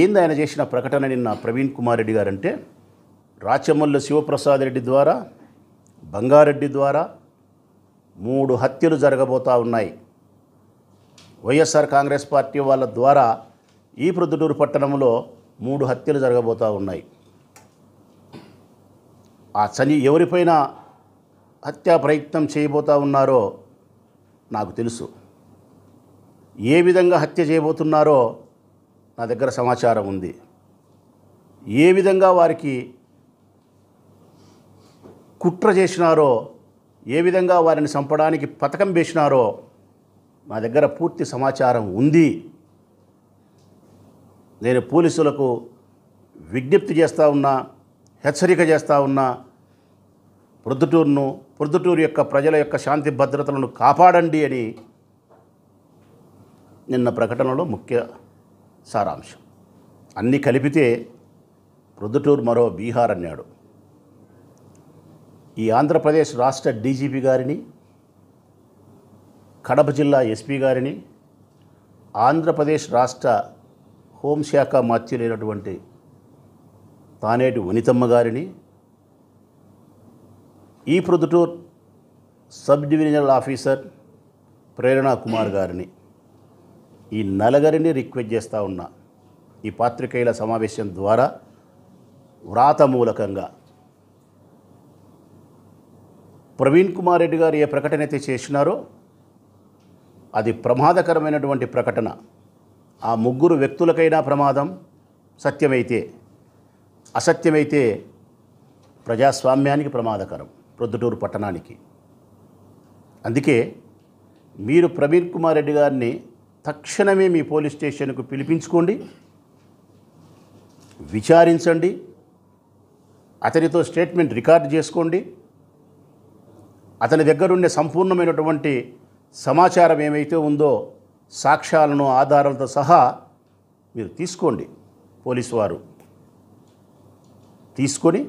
ఏంది ఆయన చేసిన ప్రకటన నిన్న ప్రవీణ్ కుమార్ రెడ్డి గారంటే రాచమల్లు శివప్రసాద్ రెడ్డి ద్వారా బంగారెడ్డి ద్వారా మూడు హత్యలు జరగబోతూ ఉన్నాయి వైఎస్ఆర్ కాంగ్రెస్ పార్టీ వాళ్ళ ద్వారా ఈ ప్రొద్దుటూరు పట్టణంలో మూడు హత్యలు జరగబోతూ ఉన్నాయి ఆ చని ఎవరిపైన హత్యా ప్రయత్నం చేయబోతూ ఉన్నారో నాకు తెలుసు ఏ విధంగా హత్య చేయబోతున్నారో నా దగ్గర సమాచారం ఉంది ఏ విధంగా వారికి కుట్ర చేసినారో ఏ విధంగా వారిని చంపడానికి పథకం వేసినారో నా దగ్గర పూర్తి సమాచారం ఉంది నేను పోలీసులకు విజ్ఞప్తి చేస్తూ ఉన్నా హెచ్చరిక చేస్తూ ఉన్నా ప్రొద్దుటూరును ప్రొద్దుటూరు యొక్క ప్రజల యొక్క శాంతి భద్రతలను కాపాడండి అని నిన్న ప్రకటనలో ముఖ్య సారాంశం అన్ని కలిపితే ప్రొద్దుటూరు మరో బీహార్ అన్నాడు ఈ ఆంధ్రప్రదేశ్ రాష్ట్ర డీజీపీ గారిని కడప జిల్లా ఎస్పీ గారిని ఆంధ్రప్రదేశ్ రాష్ట్ర హోంశాఖ మాత్యులైనటువంటి తానేటి వనితమ్మ గారిని ఈ Proddatur sub divisional officer Prerana Kumar గారిని ఈ నలగరిని రిక్వెస్ట్ చేస్తూ ఉన్నా ఈ పాత్రికేయుల సమావేశం ద్వారా వ్రాత మూలకంగా ప్రవీణ్ కుమార్ రెడ్డి గారు ఏ ప్రకటన అయితే చేసినారో అది ప్రమాదకరమైనటువంటి ప్రకటన ఆ ముగ్గురు వ్యక్తులకైనా ప్రమాదం సత్యమైతే అసత్యమైతే ప్రజాస్వామ్యానికి ప్రమాదకరం ప్రొద్దుటూరు పట్టణానికి అందుకే మీరు ప్రవీణ్ కుమార్ రెడ్డి గారిని తక్షణమే మీ పోలీస్ స్టేషన్కు పిలిపించుకోండి విచారించండి అతనితో స్టేట్మెంట్ రికార్డ్ చేసుకోండి అతని దగ్గరుండే సంపూర్ణమైనటువంటి సమాచారం ఏమైతే ఉందో సాక్ష్యాలను ఆధారాలతో సహా మీరు తీసుకోండి పోలీసు వారు తీసుకొని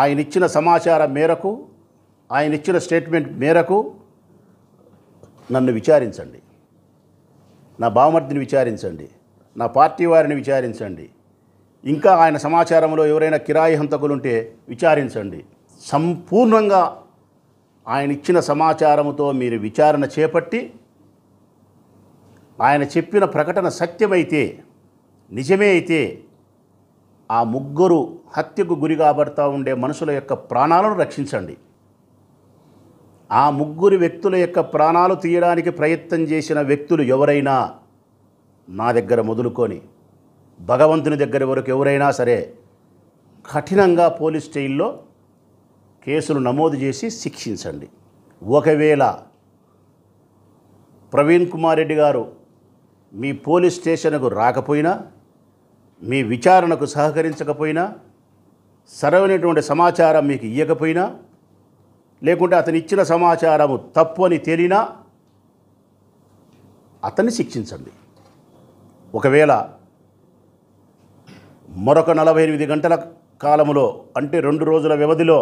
ఆయన ఇచ్చిన సమాచారం మేరకు ఆయన ఇచ్చిన స్టేట్మెంట్ మేరకు నన్ను విచారించండి నా బావమర్దిని విచారించండి నా పార్టీ వారిని విచారించండి ఇంకా ఆయన సమాచారంలో ఎవరైనా కిరాయి హంతకులుంటే విచారించండి సంపూర్ణంగా ఆయన ఇచ్చిన సమాచారంతో మీరు విచారణ చేపట్టి ఆయన చెప్పిన ప్రకటన సత్యమైతే నిజమే అయితే ఆ ముగ్గురు హత్యకు గురి కాబడతా ఉండే మనుషుల యొక్క ప్రాణాలను రక్షించండి ఆ ముగ్గురు వ్యక్తుల యొక్క ప్రాణాలు తీయడానికి ప్రయత్నం చేసిన వ్యక్తులు ఎవరైనా నా దగ్గర మొదలుకొని భగవంతుని దగ్గర వరకు ఎవరైనా సరే కఠినంగా పోలీస్ స్టైల్లో కేసులు నమోదు చేసి శిక్షించండి ఒకవేళ ప్రవీణ్ కుమార్ రెడ్డి గారు మీ పోలీస్ స్టేషన్కు రాకపోయినా మీ విచారణకు సహకరించకపోయినా సరైనటువంటి సమాచారం మీకు ఇవ్వకపోయినా లేకుంటే అతను ఇచ్చిన సమాచారము తప్పు అని తేలినా అతన్ని శిక్షించండి ఒకవేళ మరొక నలభై ఎనిమిది గంటల కాలంలో అంటే రెండు రోజుల వ్యవధిలో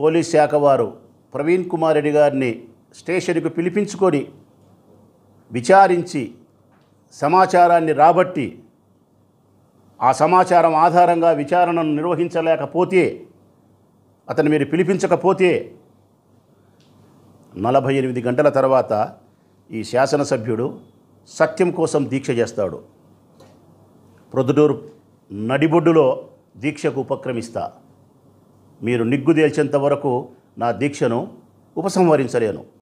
పోలీస్ శాఖ వారు ప్రవీణ్ కుమార్ రెడ్డి గారిని స్టేషన్కు పిలిపించుకొని విచారించి సమాచారాన్ని రాబట్టి ఆ సమాచారం ఆధారంగా విచారణను నిర్వహించలేకపోతే అతను మీరు పిలిపించకపోతే నలభై ఎనిమిది గంటల తర్వాత ఈ శాసనసభ్యుడు సత్యం కోసం దీక్ష చేస్తాడు ప్రొద్దుటూరు నడిబొడ్డులో దీక్షకు ఉపక్రమిస్తా మీరు నిగ్గుదేల్చేంత వరకు నా దీక్షను ఉపసంహరించలేను